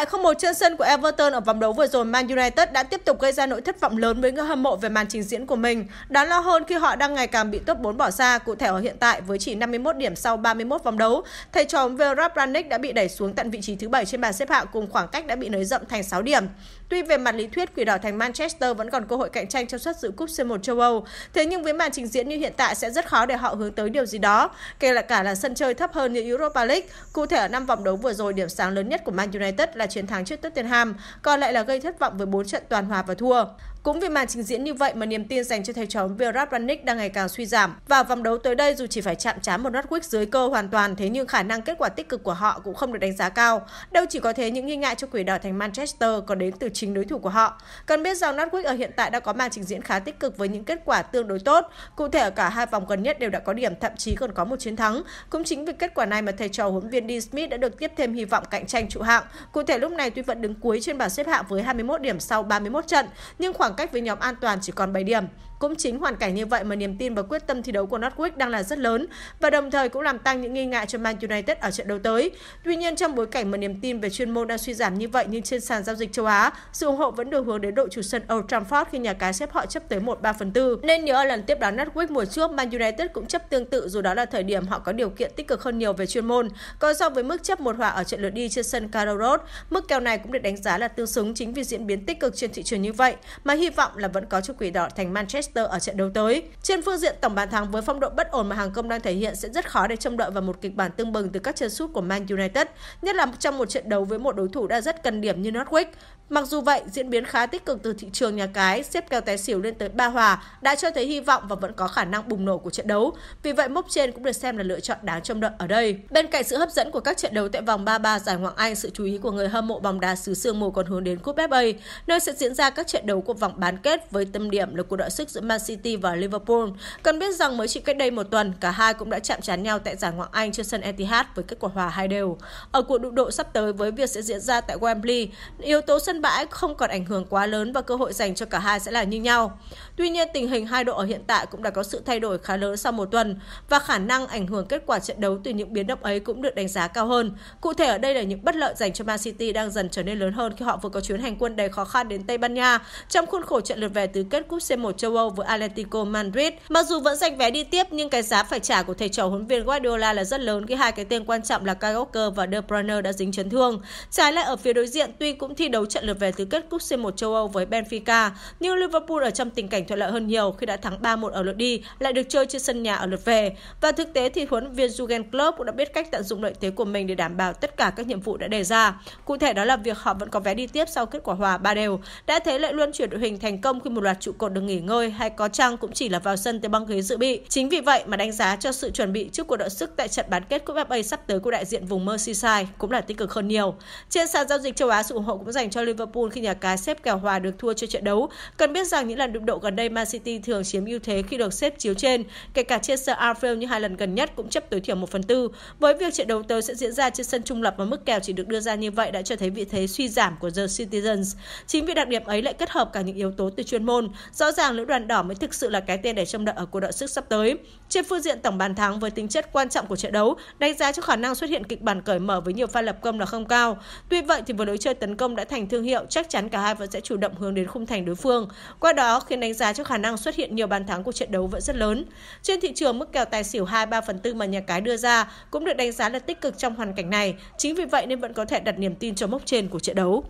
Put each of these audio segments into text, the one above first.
bại 0-1 trên sân của Everton ở vòng đấu vừa rồi, Man United đã tiếp tục gây ra nỗi thất vọng lớn với người hâm mộ về màn trình diễn của mình. Đáng lo hơn khi họ đang ngày càng bị top 4 bỏ xa, cụ thể ở hiện tại với chỉ 51 điểm sau 31 vòng đấu. Thầy trò Vera Branik đã bị đẩy xuống tận vị trí thứ 7 trên bảng xếp hạng cùng khoảng cách đã bị nới rộng thành 6 điểm. Tuy về mặt lý thuyết, Quỷ đỏ thành Manchester vẫn còn cơ hội cạnh tranh trong suất dự cúp C1 châu Âu, thế nhưng với màn trình diễn như hiện tại sẽ rất khó để họ hướng tới điều gì đó, kể là cả là sân chơi thấp hơn như Europa League. Cụ thể ở năm vòng đấu vừa rồi, điểm sáng lớn nhất của Man United là chiến thắng trước Tottenham, còn lại là gây thất vọng với 4 trận toàn hòa và thua. Cũng vì màn trình diễn như vậy mà niềm tin dành cho thầy trò Virat Ranić đang ngày càng suy giảm. Vào vòng đấu tới đây dù chỉ phải chạm trán một Norwich dưới cơ hoàn toàn thế nhưng khả năng kết quả tích cực của họ cũng không được đánh giá cao. Đâu chỉ có thế những nghi ngại cho quỷ đỏ thành Manchester còn đến từ chính đối thủ của họ. Cần biết rằng Norwich ở hiện tại đã có màn trình diễn khá tích cực với những kết quả tương đối tốt. Cụ thể ở cả hai vòng gần nhất đều đã có điểm thậm chí còn có một chiến thắng. Cũng chính vì kết quả này mà thầy trò huấn viên Dean Smith đã được tiếp thêm hy vọng cạnh tranh trụ hạng. Cụ thể lúc này tuy vẫn đứng cuối trên bảng xếp hạng với 21 điểm sau 31 trận nhưng khoảng khoảng cách với nhóm an toàn chỉ còn 7 điểm. Cũng chính hoàn cảnh như vậy mà niềm tin và quyết tâm thi đấu của Norwich đang là rất lớn và đồng thời cũng làm tăng những nghi ngại cho Man United ở trận đấu tới. Tuy nhiên trong bối cảnh mà niềm tin về chuyên môn đang suy giảm như vậy nhưng trên sàn giao dịch châu Á, sự ủng hộ vẫn được hướng đến đội chủ sân Old Trafford khi nhà cái xếp họ chấp tới 1-3 phần 4. Nên nhớ lần tiếp đón Norwich mùa trước, Man United cũng chấp tương tự dù đó là thời điểm họ có điều kiện tích cực hơn nhiều về chuyên môn. Còn so với mức chấp một hòa ở trận lượt đi trên sân Carrow Road, mức kèo này cũng được đánh giá là tương xứng chính vì diễn biến tích cực trên thị trường như vậy mà hy vọng là vẫn có cho quỷ đỏ thành Manchester Leicester ở trận đấu tới. Trên phương diện tổng bàn thắng với phong độ bất ổn mà hàng công đang thể hiện sẽ rất khó để trông đợi vào một kịch bản tương bừng từ các chân sút của Man United, nhất là trong một trận đấu với một đối thủ đã rất cần điểm như Norwich. Mặc dù vậy, diễn biến khá tích cực từ thị trường nhà cái, xếp kèo tài xỉu lên tới ba hòa đã cho thấy hy vọng và vẫn có khả năng bùng nổ của trận đấu. Vì vậy, mốc trên cũng được xem là lựa chọn đáng trông đợi ở đây. Bên cạnh sự hấp dẫn của các trận đấu tại vòng 3-3 giải Ngoại Anh, sự chú ý của người hâm mộ bóng đá xứ sương mù còn hướng đến Cup FA, nơi sẽ diễn ra các trận đấu của vòng bán kết với tâm điểm là cuộc đội sức giữa giữa Man City và Liverpool. Cần biết rằng mới chỉ cách đây một tuần, cả hai cũng đã chạm trán nhau tại giải Ngoại Anh trên sân Etihad với kết quả hòa hai đều. Ở cuộc đụng độ sắp tới với việc sẽ diễn ra tại Wembley, yếu tố sân bãi không còn ảnh hưởng quá lớn và cơ hội dành cho cả hai sẽ là như nhau. Tuy nhiên, tình hình hai đội ở hiện tại cũng đã có sự thay đổi khá lớn sau một tuần và khả năng ảnh hưởng kết quả trận đấu từ những biến động ấy cũng được đánh giá cao hơn. Cụ thể ở đây là những bất lợi dành cho Man City đang dần trở nên lớn hơn khi họ vừa có chuyến hành quân đầy khó khăn đến Tây Ban Nha trong khuôn khổ trận lượt về tứ kết cúp C1 châu Âu với Atletico Madrid. Mặc dù vẫn giành vé đi tiếp nhưng cái giá phải trả của thầy trò huấn viên Guardiola là rất lớn khi hai cái tên quan trọng là Kyle Walker và De Bruyne đã dính chấn thương. Trái lại ở phía đối diện tuy cũng thi đấu trận lượt về tứ kết cúp C1 châu Âu với Benfica, nhưng Liverpool ở trong tình cảnh thuận lợi hơn nhiều khi đã thắng 3-1 ở lượt đi, lại được chơi trên sân nhà ở lượt về. Và thực tế thì huấn viên Jurgen Klopp cũng đã biết cách tận dụng lợi thế của mình để đảm bảo tất cả các nhiệm vụ đã đề ra. Cụ thể đó là việc họ vẫn có vé đi tiếp sau kết quả hòa ba đều. Đã thế lại luôn chuyển đội hình thành công khi một loạt trụ cột được nghỉ ngơi hay có chăng cũng chỉ là vào sân từ băng ghế dự bị. Chính vì vậy mà đánh giá cho sự chuẩn bị trước cuộc đội sức tại trận bán kết cúp FA sắp tới của đại diện vùng Merseyside cũng là tích cực hơn nhiều. Trên sàn giao dịch châu Á, sự ủng hộ cũng dành cho Liverpool khi nhà cái xếp kèo hòa được thua cho trận đấu. Cần biết rằng những lần đụng độ gần đây Man City thường chiếm ưu thế khi được xếp chiếu trên, kể cả trên sân Anfield như hai lần gần nhất cũng chấp tối thiểu 1 phần tư. Với việc trận đấu tới sẽ diễn ra trên sân trung lập và mức kèo chỉ được đưa ra như vậy đã cho thấy vị thế suy giảm của The Citizens. Chính vì đặc điểm ấy lại kết hợp cả những yếu tố từ chuyên môn, rõ ràng lữ đoàn đỏ mới thực sự là cái tên để trông đợi ở cuộc đọ sức sắp tới. Trên phương diện tổng bàn thắng với tính chất quan trọng của trận đấu, đánh giá cho khả năng xuất hiện kịch bản cởi mở với nhiều pha lập công là không cao. Tuy vậy thì với lối chơi tấn công đã thành thương hiệu, chắc chắn cả hai vẫn sẽ chủ động hướng đến khung thành đối phương. Qua đó khiến đánh giá cho khả năng xuất hiện nhiều bàn thắng của trận đấu vẫn rất lớn. Trên thị trường mức kèo tài xỉu 2 3 phần tư mà nhà cái đưa ra cũng được đánh giá là tích cực trong hoàn cảnh này. Chính vì vậy nên vẫn có thể đặt niềm tin cho mốc trên của trận đấu.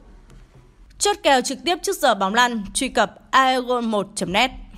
Chốt kèo trực tiếp trước giờ bóng lăn, truy cập aegon1.net.